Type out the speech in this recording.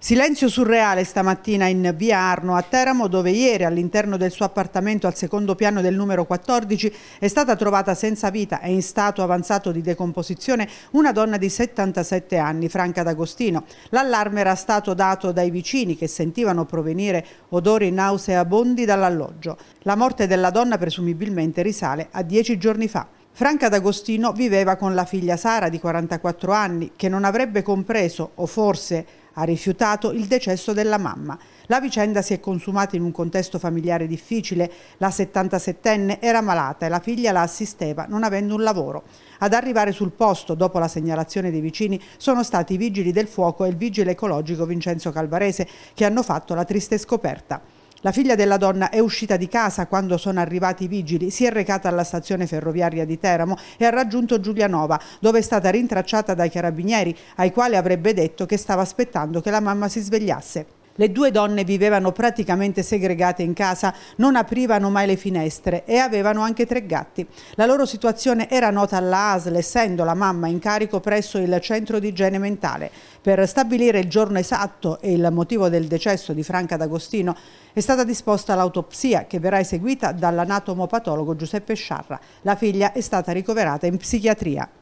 Silenzio surreale stamattina in via Arno a Teramo dove ieri all'interno del suo appartamento al secondo piano del numero 14 è stata trovata senza vita e in stato avanzato di decomposizione una donna di 77 anni, Franca D'Agostino. L'allarme era stato dato dai vicini che sentivano provenire odori nauseabondi dall'alloggio. La morte della donna presumibilmente risale a dieci giorni fa. Franca D'Agostino viveva con la figlia Sara di 44 anni che non avrebbe compreso o forse ha rifiutato il decesso della mamma. La vicenda si è consumata in un contesto familiare difficile, la 77enne era malata e la figlia la assisteva non avendo un lavoro. Ad arrivare sul posto, dopo la segnalazione dei vicini, sono stati i vigili del fuoco e il vigile ecologico Vincenzo Calvarese che hanno fatto la triste scoperta. La figlia della donna è uscita di casa quando sono arrivati i vigili, si è recata alla stazione ferroviaria di Teramo e ha raggiunto Giulianova, dove è stata rintracciata dai carabinieri, ai quali avrebbe detto che stava aspettando che la mamma si svegliasse. Le due donne vivevano praticamente segregate in casa, non aprivano mai le finestre e avevano anche tre gatti. La loro situazione era nota alla ASL, essendo la mamma in carico presso il centro di igiene mentale. Per stabilire il giorno esatto e il motivo del decesso di Franca D'Agostino è stata disposta l'autopsia che verrà eseguita dall'anatomopatologo Giuseppe Sciarra. La figlia è stata ricoverata in psichiatria.